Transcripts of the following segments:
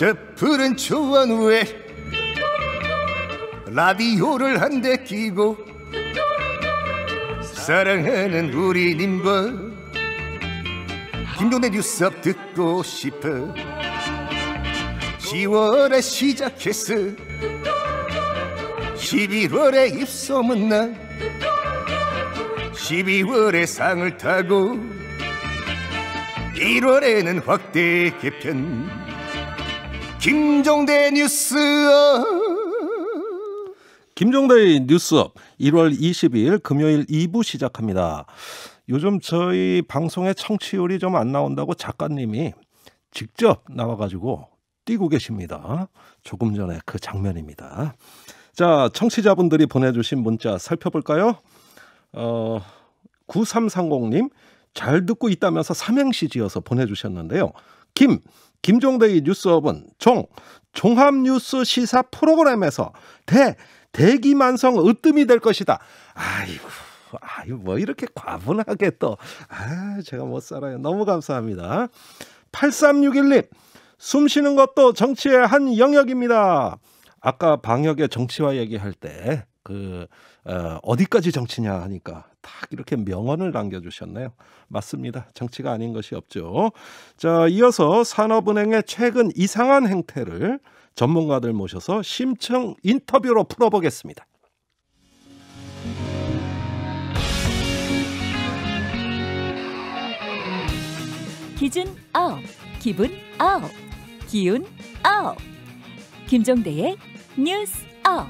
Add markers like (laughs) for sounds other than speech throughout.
저 푸른 초원 위에 라디오를 한대 끼고 사랑하는 우리 님과 김동대 뉴스 업 듣고 싶어 10월에 시작했어 11월에 입소문 나 12월에 상을 타고 1월에는 확대 개편 김종대 뉴스업. 김종대의 뉴스업 1월 22일 금요일 2부 시작합니다. 요즘 저희 방송의 청취율이 좀 안 나온다고 작가님이 직접 나와가지고 뛰고 계십니다. 조금 전에 그 장면입니다. 자, 청취자분들이 보내주신 문자 살펴볼까요? 어, 9330님, 잘 듣고 있다면서 삼행시 지어서 보내주셨는데요. 김, 김종덕의 뉴스업은 총 종합뉴스 시사 프로그램에서 대 대기만성 으뜸이 될 것이다. 아이고. 아유 뭐 이렇게 과분하게 또 아, 제가 못 살아요. 너무 감사합니다. 8361님 숨 쉬는 것도 정치의 한 영역입니다. 아까 방역의 정치화 얘기할 때 그 어, 디까지 정치냐 하니까 딱 이렇게 명언을 남겨주셨네요. 맞습니다. 정치가 아닌 것이 없죠. 자, 이어서 산업은행의 최근 이상한 행태를 전문가들 모셔서 심층 인터뷰로 풀어보겠습니다. 기준 업, 기분 업, 기운 업. 김종대의 뉴스 업.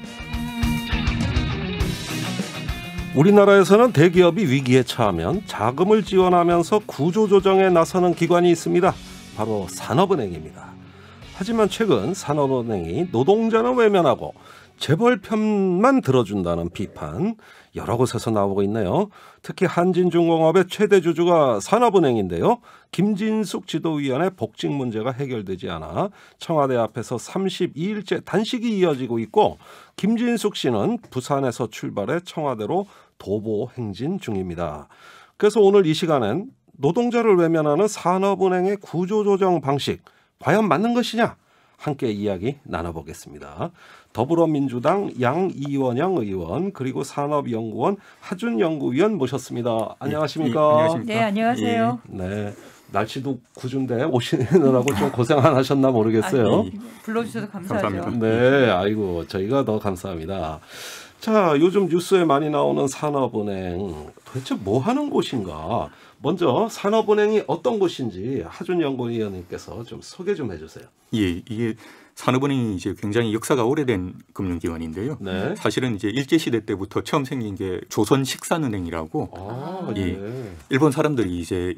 우리나라에서는 대기업이 위기에 처하면 자금을 지원하면서 구조조정에 나서는 기관이 있습니다. 바로 산업은행입니다. 하지만 최근 산업은행이 노동자는 외면하고 재벌 편만 들어준다는 비판 여러 곳에서 나오고 있네요. 특히 한진중공업의 최대 주주가 산업은행인데요. 김진숙 지도위원회 복직 문제가 해결되지 않아 청와대 앞에서 32일째 단식이 이어지고 있고 김진숙 씨는 부산에서 출발해 청와대로 도보 행진 중입니다. 그래서 오늘 이 시간엔 노동자를 외면하는 산업은행의 구조조정 방식 과연 맞는 것이냐 함께 이야기 나눠보겠습니다. 더불어민주당 양이원영 의원 그리고 산업연구원 하준 연구위원 모셨습니다. 안녕하십니까? 예, 안녕하십니까? 네 안녕하세요. 예. 네. 날씨도 구준데 오시느라고 좀 고생 안 하셨나 모르겠어요. 아니, 불러주셔서 감사하죠. 감사합니다. 네, 아이고 저희가 더 감사합니다. 자, 요즘 뉴스에 많이 나오는 산업은행 도대체 뭐 하는 곳인가? 먼저 산업은행이 어떤 곳인지 하준 연구위원님께서 좀 소개 좀 해주세요. 예, 이게 산업은행이 이제 굉장히 역사가 오래된 금융기관인데요. 네. 사실은 이제 일제 시대 때부터 처음 생긴 게 조선 식산은행이라고. 아, 예. 네. 일본 사람들이 이제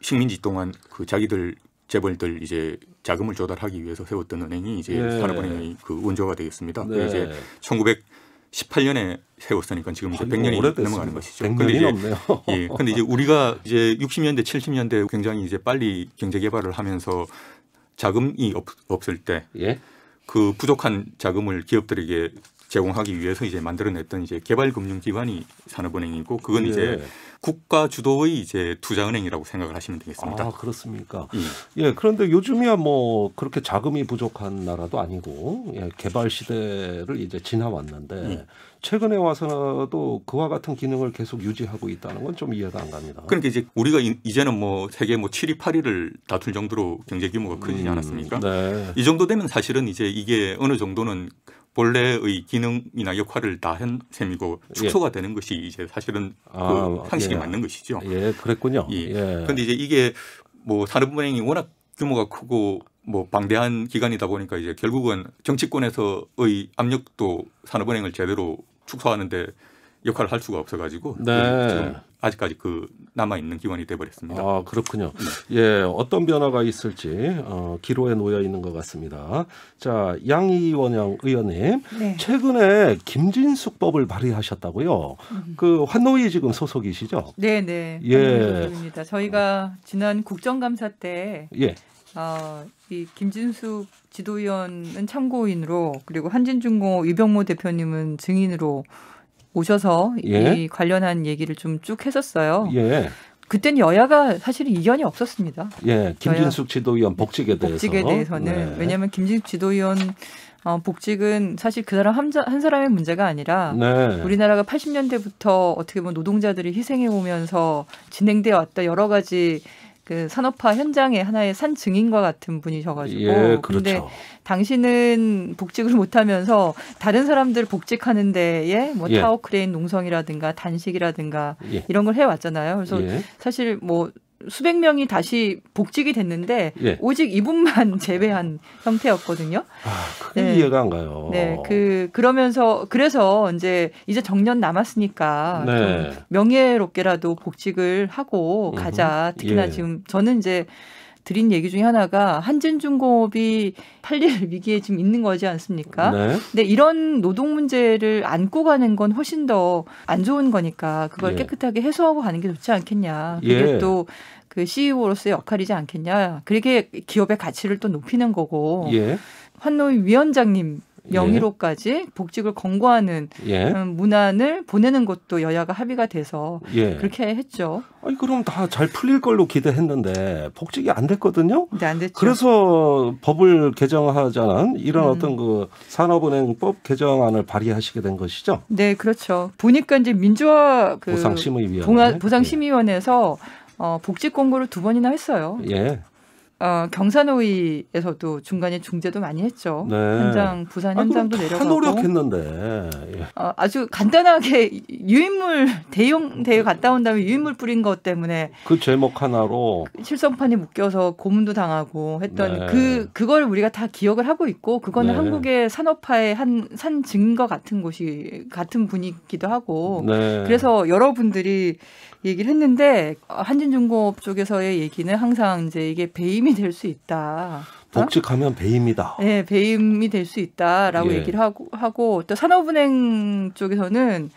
식민지 동안 그 자기들 재벌들 이제 자금을 조달하기 위해서 세웠던 은행이 이제 네. 산업은행의 그 원조가 되겠습니다. 네. 이제 1900 18년에 세웠으니까 지금 이제 100년이 넘어가는 것이죠. 1 0 0 넘네요. 예. 근데 이제 우리가 이제 60년대 70년대 굉장히 이제 빨리 경제 개발을 하면서 자금이 없, 없을 때 예? 그 부족한 자금을 기업들에게 제공하기 위해서 이제 만들어냈던 이제 개발금융기관이 산업은행이고 그건 예. 이제 국가 주도의 이제 투자은행이라고 생각을 하시면 되겠습니다. 아 그렇습니까? 음. 예. 그런데 요즘이야 뭐 그렇게 자금이 부족한 나라도 아니고 예, 개발 시대를 이제 지나왔는데 음. 최근에 와서도 그와 같은 기능을 계속 유지하고 있다는 건 좀 이해가 안 갑니다. 그러니까 이제 우리가 이제는 뭐 세계 뭐 7위, 8위를 다툴 정도로 경제 규모가 크지 음, 않았습니까? 음, 네. 이 정도 되면 사실은 이제 이게 어느 정도는 본래의 기능이나 역할을 다한 셈이고 예. 축소가 예. 되는 것이 이제 사실은 아, 그 상식이 예. 맞는 것이죠. 예, 그랬군요. 예. 예. 그런데 이제 이게 뭐 산업은행이 워낙 규모가 크고 뭐 방대한 기관이다 보니까 이제 결국은 정치권에서의 압력도 산업은행을 제대로 축소하는데 역할을 할 수가 없어가지고 네. 아직까지 그 남아 있는 기관이 돼버렸습니다. 아 그렇군요. 예, 어떤 변화가 있을지 어, 기로에 놓여 있는 것 같습니다. 자, 양이원영 의원님, 네. 최근에 김진숙법을 발의하셨다고요. 음. 그 환노위 지금 소속이시죠? 네, 네. 예, 입니다 저희가 지난 국정감사 때 예. 어, 이 김진숙 지도위원은 참고인으로 그리고 한진중공 이병모 대표님은 증인으로 오셔서 예? 이 관련한 얘기를 좀 쭉 했었어요. 예. 그땐 여야가 사실 이견이 없었습니다. 예, 김진숙 지도위원 복직에 대해서. 복직에 대해서는 네. 왜냐하면 김진숙 지도위원 어, 복직은 사실 그 사람 한, 한 사람의 문제가 아니라 네. 우리나라가 80년대부터 어떻게 보면 노동자들이 희생해 오면서 진행되어 왔다 여러 가지 그 산업화 현장의 하나의 산 증인과 같은 분이셔가지고 예, 그렇죠. 근데 당신은 복직을 못하면서 다른 사람들 복직하는 데에 뭐 예. 타워크레인 농성이라든가 단식이라든가 예. 이런 걸 해왔잖아요. 그래서 예. 사실 뭐 수백 명이 다시 복직이 됐는데 예. 오직 이분만 (laughs) 제외한 형태였거든요. 아, 그게 네. 이해가 안 가요. 네, 그 그러면서 그래서 이제 이제 정년 남았으니까 네. 명예롭게라도 복직을 하고 가자. 음흠. 특히나 예. 지금 저는 이제 드린 얘기 중에 하나가 한진중공업이 팔릴 (laughs) 위기에 지금 있는 거지 않습니까? 네. 근데 이런 노동 문제를 안고 가는 건 훨씬 더 안 좋은 거니까 그걸 예. 깨끗하게 해소하고 가는 게 좋지 않겠냐. 그게 예. 또그 CEO로서의 역할이지 않겠냐. 그게 기업의 가치를 또 높이는 거고. 예. 환노위 위원장님 영의로까지 예. 복직을 권고하는 예. 음, 문안을 보내는 것도 여야가 합의가 돼서 예. 그렇게 했죠. 아니 그럼 다 잘 풀릴 걸로 기대했는데 복직이 안 됐거든요. 네, 안 됐죠. 그래서 법을 개정하자는 이런 음. 어떤 그 산업은행법 개정안을 발의하시게 된 것이죠. 네, 그렇죠. 보니까 이제 민주화 그 보상심의위원회 예. 보상심의위원회에서 어, 복직 공고를 두 번이나 했어요. 예. 어, 경산호위에서도 중간에 중재도 많이 했죠. 네. 현장 부산 현장도 아니, 내려가고. 노력했는데. 예. 어, 아주 간단하게 유인물 대용 대회 갔다 온 다음에 유인물 뿌린 것 때문에 그 제목 하나로 실성판이 그 묶여서 고문도 당하고 했던 네. 그 그걸 우리가 다 기억을 하고 있고 그거는 네. 한국의 산업화의 한 산 증거 같은 곳이 같은 분이기도 하고 네. 그래서 여러분들이 얘기를 했는데 한진중공업 쪽에서의 얘기는 항상 이제 이게 배임이 될 수 있다. 복직하면 배임이다. 네, 배임이 될 수 있다라고 예. 얘기를 하고 하고 또 산업은행 쪽에서는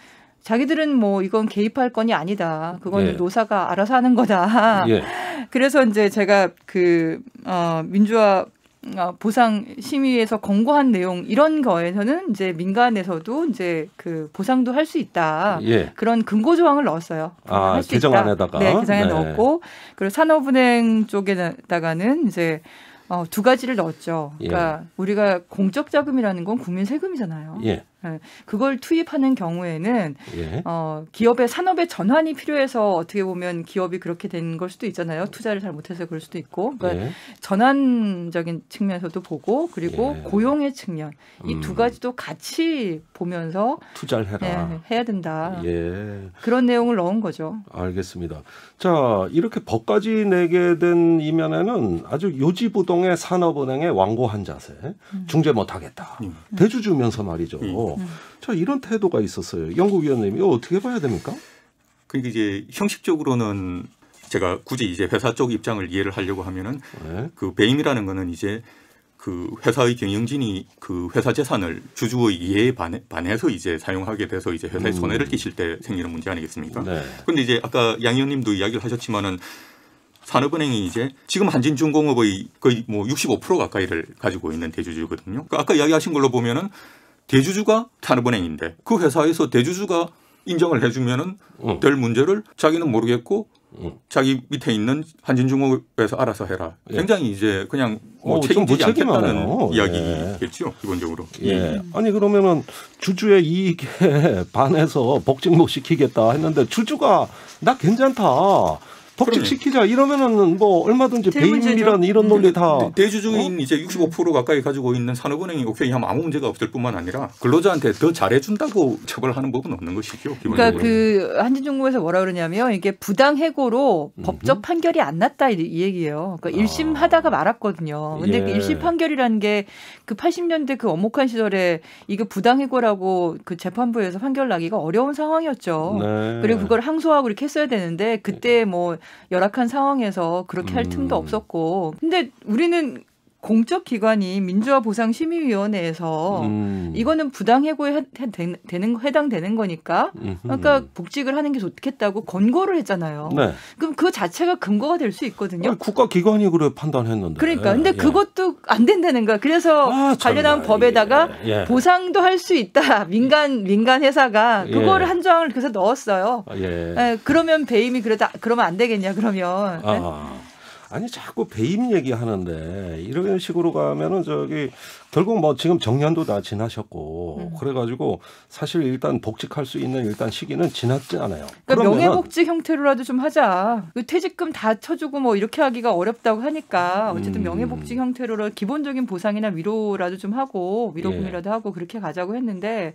자기들은 뭐 이건 개입할 건이 아니다. 그건 예. 노사가 알아서 하는 거다. 예. (laughs) 그래서 이제 제가 그 어, 민주화 어, 보상 심의에서 권고한 내용 이런 거에서는 이제 민간에서도 이제 그 보상도 할 수 있다 예. 그런 근거 조항을 넣었어요. 아 개정 안에다가 네 개정에 네. 넣었고 그리고 산업은행 쪽에다가는 이제 어, 두 가지를 넣었죠. 예. 그러니까 예. 우리가 공적 자금이라는 건 국민 세금이잖아요. 예. 예, 그걸 투입하는 경우에는 예. 어, 기업의 산업의 전환이 필요해서 어떻게 보면 기업이 그렇게 된 걸 수도 있잖아요. 투자를 잘 못해서 그럴 수도 있고. 그러니까 예. 전환적인 측면에서도 보고 그리고 예. 고용의 측면 이두 음. 가지도 같이 보면서 투자를 해라. 예, 해야 된다. 예. 그런 내용을 넣은 거죠. 알겠습니다. 자 이렇게 법까지 내게 된 이면에는 아주 요지부동의 산업은행의 완고한 자세, 음. 중재 못하겠다. 음. 대주 주면서 말이죠. 그러니까. 있 음. 자 이런 태도가 있었어요. 연구위원님 이거 어떻게 봐야 됩니까? 그게 그러니까 이제 형식적으로는 제가 굳이 이제 회사 쪽 입장을 이해를 하려고 하면은 네. 그 배임이라는 거는 이제 그 회사의 경영진이 그 회사 재산을 주주의 이해에 반해, 서 이제 사용하게 돼서 이제 회사에 음. 손해를 끼칠 때 생기는 문제 아니겠습니까? 네. 그런데 이제 아까 양 의원님도 이야기를 하셨지만은 산업은행이 이제 지금 한진중공업의 거의 뭐65% 가까이를 가지고 있는 대주주거든요. 그러니까 아까 이야기하신 걸로 보면은 대주주가 산업은행인데 그 회사에서 대주주가 인정을 해주면은 응. 될 문제를 자기는 모르겠고 응. 자기 밑에 있는 한진중공업에서 알아서 해라. 예. 굉장히 이제 그냥 뭐 어, 책임지지 않겠다는 하네 예. 이야기겠죠 예. 기본적으로. 예. 예. 아니 그러면은 주주의 이익에 (laughs) 반해서 복직못 시키겠다 했는데 주주가 나 괜찮다. 법칙시키자 이러면은 뭐 얼마든지 배임이란 이런 논리 다 음. 네, 대주 주인 어? 이제 65% 가까이 가지고 있는 산업은행이 오케이 하면 아무 문제가 없을 뿐만 아니라 근로자한테 더 잘해준다고 처벌하는 법은 없는 것이죠. 기본적으로. 그러니까 그 한진중공에서 뭐라 그러냐면 이게 부당 해고로 음. 법적 판결이 안 났다 이, 이 얘기예요. 그러니까 1심 아. 하다가 말았거든요. 근데 그 예. 그 일심 판결이라는 게 그 80년대 그 엄혹한 시절에 이게 부당 해고라고 그 재판부에서 판결 나기가 어려운 상황이었죠. 네. 그리고 그걸 항소하고 이렇게 했어야 되는데 그때 뭐 열악한 상황에서 그렇게 할 음. 틈도 없었고 근데 우리는 공적 기관이 민주화 보상 심의위원회에서 음. 이거는 부당 해고에 되는 해당되는 거니까 그러니까 복직을 하는 게 좋겠다고 권고를 했잖아요. 네. 그럼 그 자체가 근거가 될 수 있거든요. 아니, 국가 기관이 그래 판단했는데. 그러니까 근데 예. 예. 그것도 안 된다는 거야. 그래서 아, 관련한 예, 법에다가 예. 예. 보상도 할 수 있다. 민간 민간 회사가 예. 그거를 한 조항을 그래서 넣었어요. 아, 그러면 배임이 그러다 그러면 안 되겠냐 그러면. 아. 아니 자꾸 배임 얘기하는데 이런 식으로 가면은 저기 결국 뭐 지금 정년도 다 지나셨고 음. 그래가지고 사실 일단 복직할 수 있는 일단 시기는 지났지 않아요. 그러니까 명예복직 형태로라도 좀 하자. 그 퇴직금 다 쳐주고 뭐 이렇게 하기가 어렵다고 하니까 어쨌든 음. 명예복직 형태로 기본적인 보상이나 위로라도 좀 하고 위로금이라도 예. 하고 그렇게 가자고 했는데.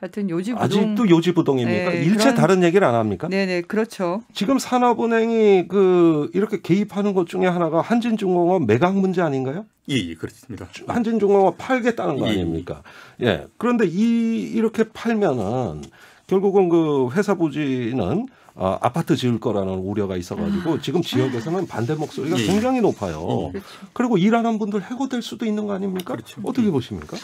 하여튼 요지부동 아직도 요지부동입니까? 네, 일체 그런... 다른 얘기를 안 합니까? 네네 그렇죠. 지금 산업은행이 그 이렇게 개입하는 것 중에 하나가 한진중공업 매각 문제 아닌가요? 예, 예 그렇습니다. 한진중공업 팔겠다는 거 예, 예. 아닙니까? 예. 예. 그런데 이 이렇게 팔면은 결국은 그 회사 부지는 어, 아파트 지을 거라는 우려가 있어가지고 아. 지금 지역에서는 반대 목소리가 예. 예. 굉장히 높아요. 음, 그렇죠. 그리고 일하는 분들 해고될 수도 있는 거 아닙니까? 그렇죠. 어떻게 보십니까?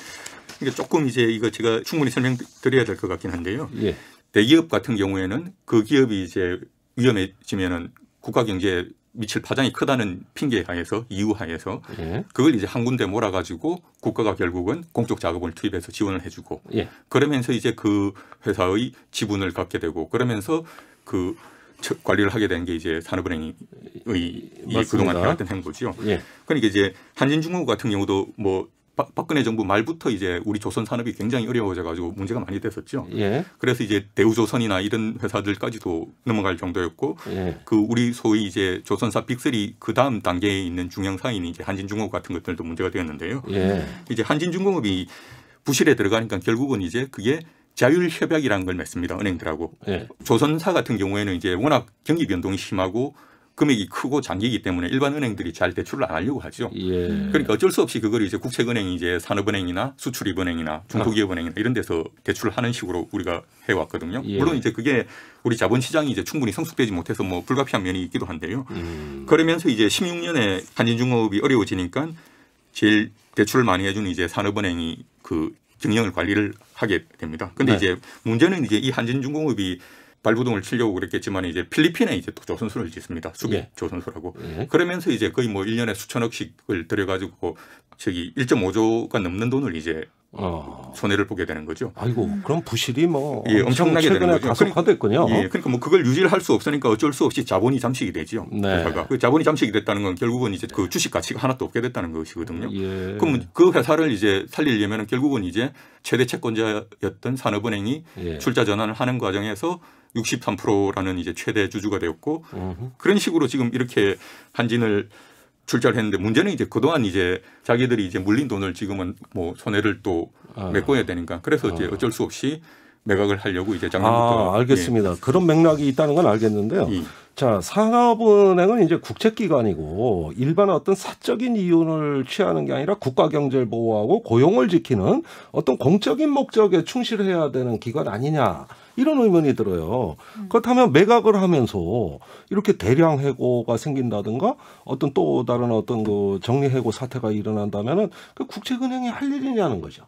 이게 그러니까 조금 이제 이거 제가 충분히 설명드려야 될 것 같긴 한데요. 예. 대기업 같은 경우에는 그 기업이 이제 위험해지면은 국가 경제에 미칠 파장이 크다는 핑계 하에서 이유 하에서 예. 그걸 이제 한 군데 몰아가지고 국가가 결국은 공적 자금을 투입해서 지원을 해주고 예. 그러면서 이제 그 회사의 지분을 갖게 되고 그러면서 그 관리를 하게 된 게 이제 산업은행의 이 예, 그동안 해왔던 행보죠. 예. 그러니까 이제 한진중공업 같은 경우도 뭐 바, 박근혜 정부 말부터 이제 우리 조선 산업이 굉장히 어려워져 가지고 문제가 많이 됐었죠. 예. 그래서 이제 대우조선이나 이런 회사들까지도 넘어갈 정도였고 예. 그 우리 소위 이제 조선사 빅리 그다음 단계에 있는 중형사인 이제 한진중공업 같은 것들도 문제가 되었는데요. 예. 이제 한진중공업이 부실에 들어가니까 결국은 이제 그게 자율 협약이라는 걸 맺습니다. 은행들하고. 예. 조선사 같은 경우에는 이제 워낙 경기 변동이 심하고 금액이 크고 장기이기 때문에 일반 은행들이 잘 대출을 안 하려고 하죠. 예. 그러니까 어쩔 수 없이 그걸 이제 국책은행이 이제 산업은행이나 수출입은행이나 중소기업은행이나 아. 이런 데서 대출을 하는 식으로 우리가 해왔거든요. 예. 물론 이제 그게 우리 자본시장이 이제 충분히 성숙되지 못해서 뭐 불가피한 면이 있기도 한데요. 음. 그러면서 이제 16년에 한진중공업이 어려워지니까 제일 대출을 많이 해주는 이제 산업은행이 그 경영을 관리를 하게 됩니다. 근데 네. 이제 문제는 이제 이 한진중공업이 발부동을 치려고 그랬겠지만 이제 필리핀에 이제 조선소를 짓습니다. 수계 예. 조선소라고. 예. 그러면서 이제 거의 뭐 1년에 수천억씩을 들여가지고 저기 1.5조가 넘는 돈을 이제 어. 손해를 보게 되는 거죠. 아이고, 그럼 부실이 뭐 예, 엄청나게 되는 거죠. 가속화됐군요. 예, 그러니까 뭐 그걸 유지를 할 수 없으니까 어쩔 수 없이 자본이 잠식이 되지요. 네. 회사가. 그 자본이 잠식이 됐다는 건 결국은 이제 그 주식 가치가 하나도 없게 됐다는 것이거든요. 예. 그럼 뭐 그 회사를 이제 살리려면 결국은 이제 최대 채권자였던 산업은행이 예. 출자 전환을 하는 과정에서 63%라는 이제 최대 주주가 되었고 으흠. 그런 식으로 지금 이렇게 한진을 출자를 했는데 문제는 이제 그동안 이제 자기들이 이제 물린 돈을 지금은 뭐 손해를 또 아. 메꿔야 되니까 그래서 이제 아. 어쩔 수 없이 매각을 하려고 이제 작년부터 아, 알겠습니다. 예. 그런 맥락이 있다는 건 알겠는데요. 예. 자, 상업은행은 이제 국책기관이고 일반 어떤 사적인 이윤을 취하는 게 아니라 국가 경제를 보호하고 고용을 지키는 어떤 공적인 목적에 충실해야 되는 기관 아니냐. 이런 의문이 들어요. 음. 그렇다면 매각을 하면서 이렇게 대량 해고가 생긴다든가 어떤 또 다른 어떤 그 정리 해고 사태가 일어난다면은 그 국채은행이 할 일이냐는 거죠.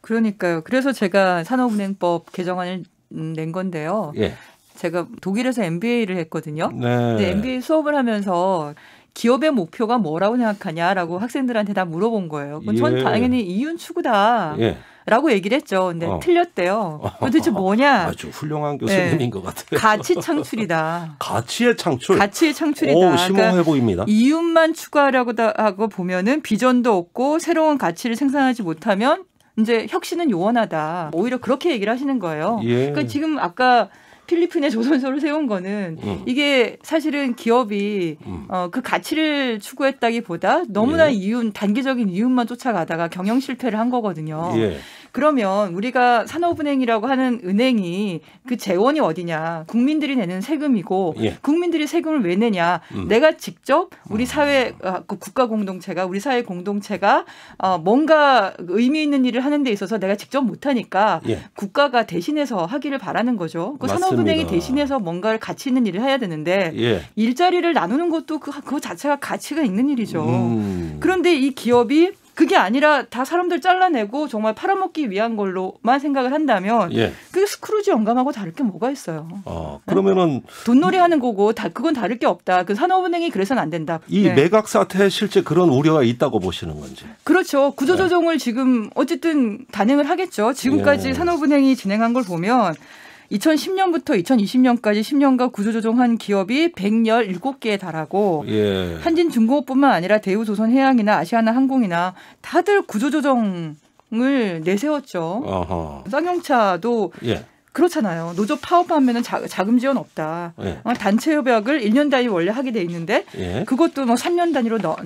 그러니까요. 그래서 제가 산업은행법 개정안을 낸 건데요. 예. 제가 독일에서 MBA를 했거든요. 네. 근데 MBA 수업을 하면서 기업의 목표가 뭐라고 생각하냐라고 음. 학생들한테 다 물어본 거예요. 그럼 예. 전 당연히 이윤 추구다. 예. 라고 얘기를 했죠. 근데 어. 틀렸대요. 도대체 뭐냐? 아주 훌륭한 네. 교수님인 네. 것 같아요. 가치 창출이다. (laughs) 가치의 창출. 가치의 창출이다. 오, 그러니까 심오해 그러니까 보입니다. 이윤만 추구하려고 하고 보면은 비전도 없고 새로운 가치를 생산하지 못하면 이제 혁신은 요원하다. 오히려 그렇게 얘기를 하시는 거예요. 예. 그러니까 지금 아까 필리핀에 조선소를 세운 거는 음. 이게 사실은 기업이 음. 어, 그 가치를 추구했다기보다 너무나 예. 이윤 단기적인 이윤만 쫓아가다가 경영 실패를 한 거거든요. 예. 그러면 우리가 산업은행이라고 하는 은행이 그 음. 재원이 어디냐? 국민들이 내는 세금이고 예. 국민들이 세금을 왜 내냐? 음. 내가 직접 우리 음. 사회 어, 그 국가 공동체가 우리 사회 공동체가 어, 뭔가 의미 있는 일을 하는 데 있어서 내가 직접 못 하니까 예. 국가가 대신해서 하기를 바라는 거죠. 그 산업은행이 대신해서 뭔가를 가치 있는 일을 해야 되는데 예. 일자리를 나누는 것도 그, 그 자체가 가치가 있는 일이죠. 음. 그런데 이 기업이 그게 아니라 다 사람들 잘라내고 정말 팔아먹기 위한 걸로만 생각을 한다면 예. 그게 스크루지 영감하고 다를 게 뭐가 있어요. 어, 그러면은 네. 돈놀이 하는 거고 다 그건 다를 게 없다. 그 산업은행이 그래서는 안 된다. 이 네. 매각 사태에 실제 그런 우려가 있다고 보시는 건지. 그렇죠. 구조조정을 네. 지금 어쨌든 단행을 하겠죠. 지금까지 예. 산업은행이 진행한 걸 보면 2010년부터 2020년까지 10년간 구조조정한 기업이 117개에 달하고 예. 한진중공업뿐만 아니라 대우조선해양이나 아시아나항공이나 다들 구조조정을 내세웠죠. 어허. 쌍용차도 예. 그렇잖아요. 노조 파업하면은 자, 금 지원 없다. 예. 어, 단체 협약을 1년 단위 원래 하게 돼 있는데 예. 그것도 뭐 3년 단위로 넣,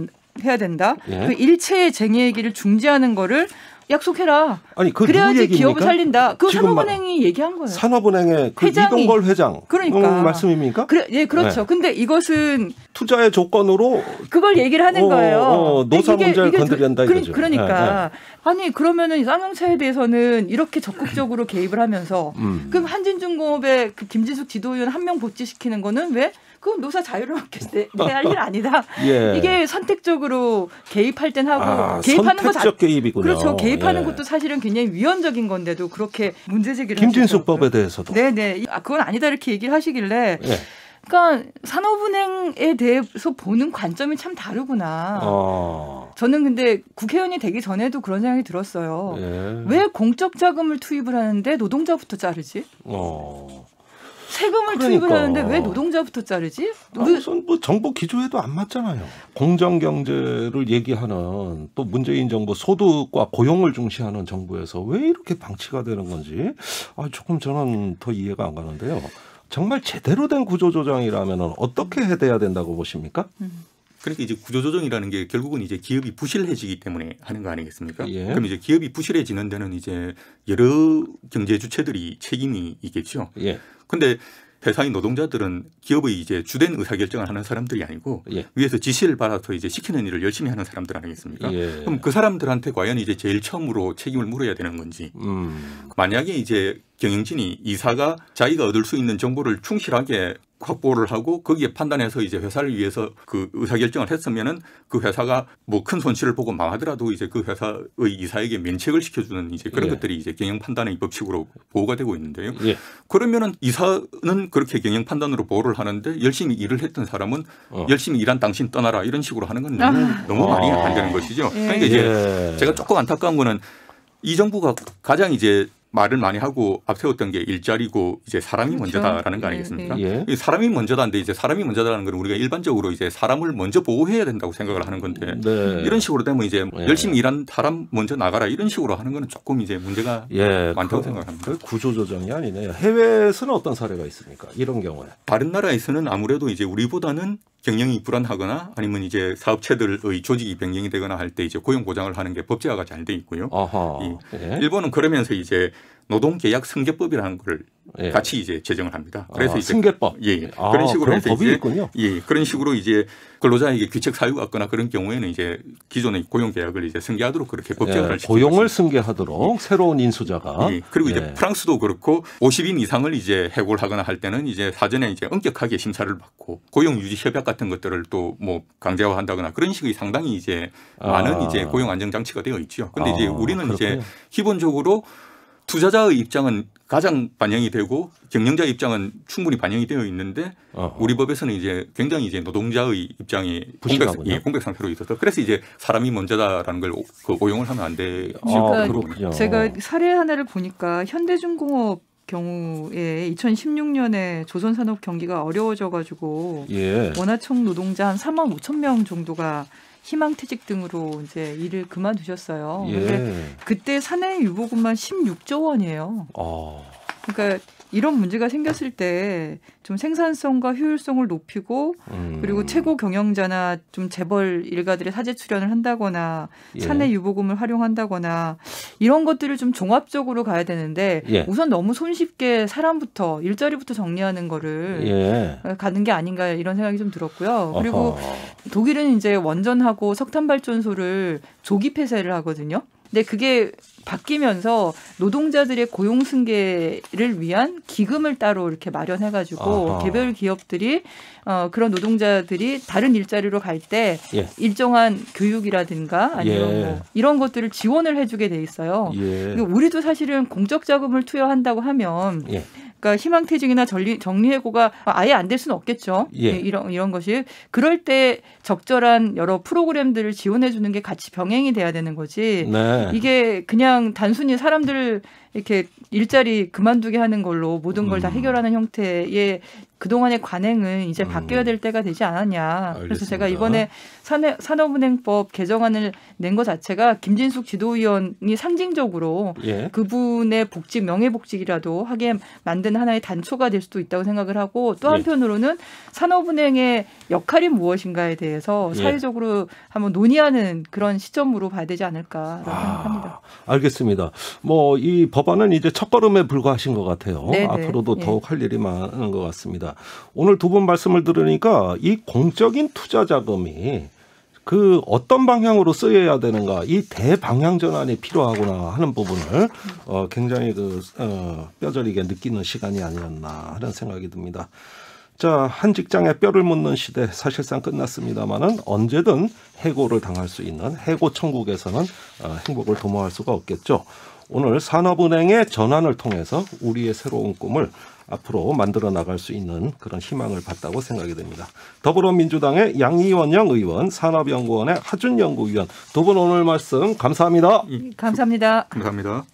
해야 된다. 예. 그 일체의 쟁의 얘기를 중지하는 거를 약속해라. 아니 그 그래야지 기업을 살린다. 그 산업은행이 얘기한 거예요. 산업은행의 그이동걸 회장 그러니까 어, 말씀입니까? 그래 예 그렇죠. 네. 근데 이것은 투자의 조건으로 그걸 얘기를 하는 어, 어 거예요. 어, 노사 이게, 문제를 건드린다 이거죠. 그러, 니까 네, 네. 아니 그러면은 쌍용차에 대해서는 이렇게 적극적으로 (laughs) 개입을 하면서 음. 그럼 한진중공업의 그 김진숙 지도위원 한 명 복지시키는 거는 왜 그건 노사 자유를 맡겠을 때내할일 아니다. (laughs) 예. 이게 선택적으로 개입할 땐 하고 아, 개입하는 것 선택적 개입이군요. 그렇죠. 개입하는 예. 것도 사실은 굉장히 위헌적인 건데도 그렇게 문제 제기를 김진수법에 대해서도 네네. 네. 아 그건 아니다 이렇게 얘기를 하시길래. 예. 그러니까 산업은행에 대해서 보는 관점이 참 다르구나. 어. 저는 근데 국회의원이 되기 전에도 그런 생각이 들었어요. 예. 왜 공적 자금을 투입을 하는데 노동자부터 자르지? 어. 세금을 그러니까. 투입을 하는데 왜 노동자부터 자르지? 노동... 아, 우선 뭐 정부 기조에도 안 맞잖아요. 공정 경제를 얘기하는 또 문재인 정부 소득과 고용을 중시하는 정부에서 왜 이렇게 방치가 되는 건지 아, 조금 저는 더 이해가 안 가는데요. 정말 제대로 된 구조조정이라면 어떻게 해야 된다고 보십니까? 음. 그러니까 이제 구조조정이라는 게 결국은 이제 기업이 부실해지기 때문에 하는 거 아니겠습니까? 예. 그럼 이제 기업이 부실해지는 데는 이제 여러 경제 주체들이 책임이 있겠죠. 예. 근데 대상인 노동자들은 기업의 이제 주된 의사결정을 하는 사람들이 아니고 예. 위에서 지시를 받아서 이제 시키는 일을 열심히 하는 사람들 아니겠습니까? 예. 그럼 그 사람들한테 과연 이제 제일 처음으로 책임을 물어야 되는 건지 음. 만약에 이제 경영진이 이사가 자기가 얻을 수 있는 정보를 충실하게 확보를 하고 거기에 판단해서 이제 회사를 위해서 그 의사결정을 했으면은 그 회사가 뭐 큰 손실을 보고 망하더라도 이제 그 회사의 이사에게 면책을 시켜주는 이제 그런 예. 것들이 이제 경영 판단의 법칙으로 보호가 되고 있는데요. 예. 그러면은 이사는 그렇게 경영 판단으로 보호를 하는데 열심히 일을 했던 사람은 어. 열심히 일한 당신 떠나라 이런 식으로 하는 건 너무, 아. 너무 많이 안 아. 되는 것이죠. 예. 그러니까 이제 예. 제가 조금 안타까운 거는 이 정부가 가장 이제 말을 많이 하고 앞세웠던 게 일자리고 이제 사람이 그렇죠. 먼저다라는 거 예, 아니겠습니까? 예, 사람이 먼저다인데 이제 사람이 먼저다라는 건 우리가 일반적으로 이제 사람을 먼저 보호해야 된다고 생각을 하는 건데 네. 이런 식으로 되면 이제 예. 열심히 일한 사람 먼저 나가라 이런 식으로 하는 거는 조금 이제 문제가 예. 많다고 그, 생각합니다. 그 구조조정이 아니네요. 해외에서는 어떤 사례가 있습니까? 이런 경우에 다른 나라에서는 아무래도 이제 우리보다는 경영이 불안하거나 아니면 이제 사업체들의 조직이 변경이 되거나 할 때 이제 고용 보장을 하는 게 법제화가 잘 돼 있고요. 이, 예. 일본은 그러면서 이제 노동계약 승계법이라는 걸 예. 같이 이제 제정을 합니다. 아, 그래서 아, 이제 승계법 예, 예, 아, 그런 식으로 해서 법이 이제 있군요. 예 그런 식으로 이제 근로자에게 규칙 사유가 있거나 그런 경우에는 이제 기존의 고용 계약을 이제 승계하도록 그렇게 법제화를 예, 고용을 승계하도록 예. 새로운 인수자가 예, 그리고 이제 예. 프랑스도 그렇고 50인 이상을 이제 해고를 하거나 할 때는 이제 사전에 이제 엄격하게 심사를 받고 고용 유지 협약 같은 것들을 또 뭐 강제화한다거나 그런 식의 상당히 이제 많은 아. 이제 고용 안정 장치가 되어 있죠. 근데 이제 아, 우리는 그렇군요. 이제 기본적으로 투자자의 입장은 아. 가장 반영이 되고 경영자 입장은 충분히 반영이 되어 있는데 어허. 우리 법에서는 이제 굉장히 이제 노동자의 입장이 공백, 예, 공백 상태로 있어서 그래서 이제 사람이 먼저다라는 걸그 오용을 하면 안 되죠. 아, 그러니까 제가 사례 하나를 보니까 현대중공업 경우에 2016년에 조선산업 경기가 어려워져 가지고 예. 원화청 노동자 한 3만 5천 명 정도가 희망퇴직 등으로 이제 일을 그만두셨어요. 예. 그때 사내 유보금만 16조 원이에요. 어. 그러니까 이런 문제가 생겼을 때 좀 생산성과 효율성을 높이고 음. 그리고 최고 경영자나 좀 재벌 일가들의 사제 출연을 한다거나 예. 사내 유보금을 활용한다거나 이런 것들을 좀 종합적으로 가야 되는데 예. 우선 너무 손쉽게 사람부터 일자리부터 정리하는 거를 예. 가는 게 아닌가 이런 생각이 좀 들었고요. 그리고 어허. 독일은 이제 원전하고 석탄 발전소를 조기 폐쇄를 하거든요. 근데 그게 바뀌면서 노동자들의 고용 승계를 위한 기금을 따로 이렇게 마련해 가지고 개별 기업들이 어 그런 노동자들이 다른 일자리로 갈때 예. 일정한 교육이라든가 아니면 예. 뭐 이런 것들을 지원을 해 주게 돼 있어요. 예. 우리도 사실은 공적 자금을 투여한다고 하면 예. 그러니까 희망퇴직이나 정리, 해고가 아예 안 될 수는 없겠죠. 예. 예. 이런 이런 것이 그럴 때 적절한 여러 프로그램들을 지원해 주는 게 같이 병행이 돼야 되는 거지. 네. 이게 그냥 단순히 사람들 이렇게 일자리 그만두게 하는 걸로 모든 걸다 음. 해결하는 형태의 그동안의 관행은 이제 음. 바뀌어야 될 때가 되지 않았냐. 알겠습니다. 그래서 제가 이번에 산업은행법 개정안을 낸 것 자체가 김진숙 지도위원이 상징적으로 예. 그분의 복지 명예복직이라도 하게 만든 하나의 단초가 될 수도 있다고 생각을 하고 또 예. 한편으로는 산업은행의 역할이 무엇인가에 대해서 예. 사회적으로 한번 논의하는 그런 시점으로 봐야 되지 않을까라고 아, 생각합니다. 알겠습니다. 뭐 이 법안은 이제 첫걸음에 불과하신 것 같아요. 네네. 네. 앞으로도 예. 더욱 할 일이 많은 것 같습니다. 있습니다. 오늘 두 분 말씀을 들으니까 이 공적인 투자 자금이 그 어떤 방향으로 쓰여야 되는가 이 대방향 전환이 필요하구나 하는 부분을 어, 굉장히 그 어, 뼈저리게 느끼는 시간이 아니었나 하는 생각이 듭니다. 자, 한 직장에 뼈를 묻는 시대 사실상 끝났습니다만은 언제든 해고를 당할 수 있는 해고 천국에서는 어, 행복을 도모할 수가 없겠죠. 오늘 산업은행의 전환을 통해서 우리의 새로운 꿈을 앞으로 만들어 나갈 수 있는 그런 희망을 봤다고 생각이 됩니다. 더불어민주당의 양이원영 의원, 산업연구원의 하준연구위원 두 분 오늘 말씀 감사합니다. 예, 감사합니다. 감사합니다.